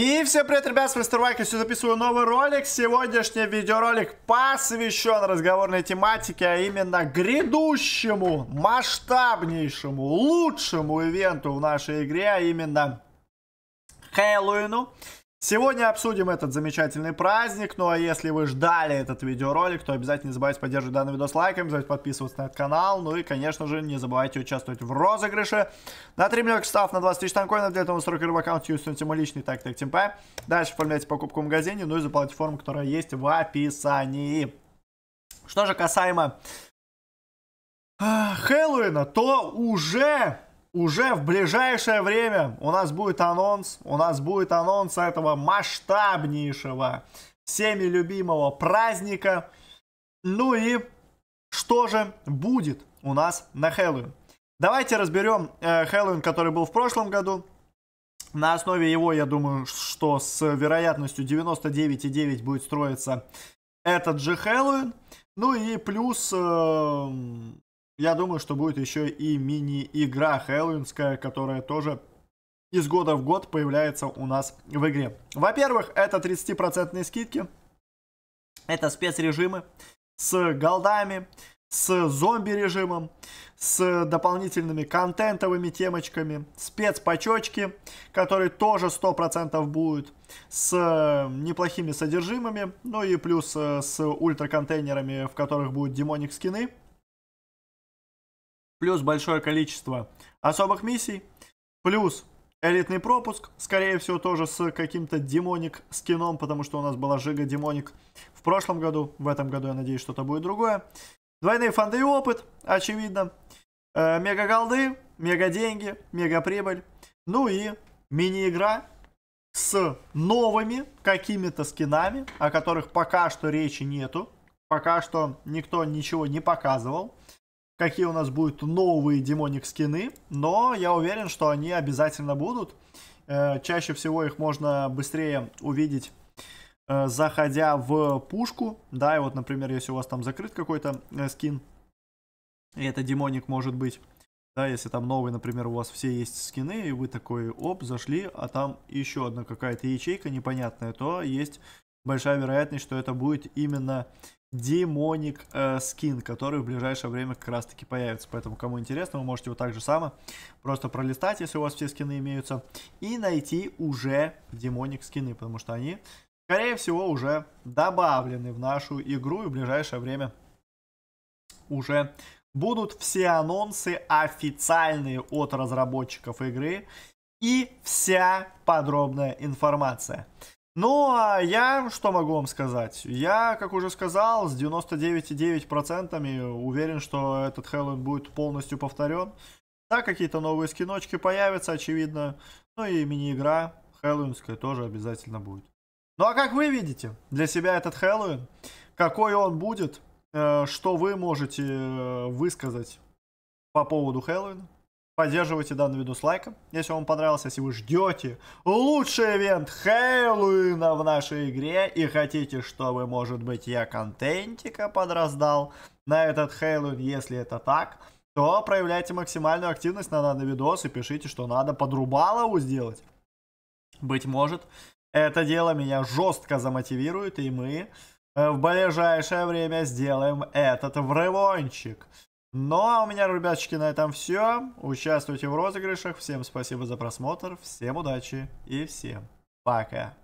И всем привет, ребят, с вами Старвайк, все записываю новый ролик. Сегодняшний видеоролик посвящен разговорной тематике, а именно грядущему, масштабнейшему, лучшему ивенту в нашей игре, а именно Хэллоуину. Сегодня обсудим этот замечательный праздник, ну а если вы ждали этот видеоролик, то обязательно не забывайте поддерживать данный видос лайком, не подписываться на этот канал, ну и, конечно же, не забывайте участвовать в розыгрыше на 3 миллиона став на 20 тысяч танкоинов, для этого 40 в аккаунте Юсунте мой личный так так темпе. дальше оформляйте покупку в магазине, ну и заполните форму, которая есть в описании. Что же касаемо а, Хэллоуина, то уже уже в ближайшее время у нас будет анонс, у нас будет анонс этого масштабнейшего, всеми любимого праздника. Ну и что же будет у нас на Хэллоуин? Давайте разберем э, Хэллоуин, который был в прошлом году. На основе его, я думаю, что с вероятностью 99,9 будет строиться этот же Хэллоуин. Ну и плюс э, я думаю, что будет еще и мини-игра хэллоуинская, которая тоже из года в год появляется у нас в игре. Во-первых, это 30% скидки. Это спецрежимы с голдами, с зомби-режимом, с дополнительными контентовыми темочками, спецпачочки, которые тоже 100% будут, с э, неплохими содержимыми, ну и плюс э, с ультраконтейнерами, в которых будут демоник скины – плюс большое количество особых миссий, плюс элитный пропуск, скорее всего тоже с каким-то демоник скином, потому что у нас была жига демоник в прошлом году, в этом году я надеюсь что-то будет другое. Двойные фонды и опыт, очевидно, э, мега голды, мега деньги, мега прибыль, ну и мини-игра с новыми какими-то скинами, о которых пока что речи нету, пока что никто ничего не показывал какие у нас будут новые демоник скины, но я уверен, что они обязательно будут. Э, чаще всего их можно быстрее увидеть, э, заходя в пушку. Да, и вот, например, если у вас там закрыт какой-то э, скин, и это демоник может быть. Да, если там новый, например, у вас все есть скины, и вы такой, оп, зашли, а там еще одна какая-то ячейка непонятная, то есть большая вероятность, что это будет именно Демоник э, скин, который в ближайшее время как раз таки появится. Поэтому, кому интересно, вы можете вот так же само просто пролистать, если у вас все скины имеются, и найти уже демоник скины, потому что они, скорее всего, уже добавлены в нашу игру и в ближайшее время уже будут все анонсы официальные от разработчиков игры и вся подробная информация. Ну, а я что могу вам сказать? Я, как уже сказал, с 99,9% уверен, что этот Хэллоуин будет полностью повторен. Да, какие-то новые скиночки появятся, очевидно. Ну и мини-игра хэллоуинская тоже обязательно будет. Ну а как вы видите для себя этот Хэллоуин? Какой он будет? Э, что вы можете э, высказать по поводу Хэллоуина? Поддерживайте данный видос лайком, если вам понравился, если вы ждете лучший ивент Хэллоуина в нашей игре и хотите, чтобы, может быть, я контентика подраздал на этот Хэллоуин, если это так, то проявляйте максимальную активность на данный видос и пишите, что надо подрубалову сделать. Быть может, это дело меня жестко замотивирует, и мы э, в ближайшее время сделаем этот врывончик. Ну а у меня, ребяточки, на этом все. Участвуйте в розыгрышах. Всем спасибо за просмотр. Всем удачи и всем пока.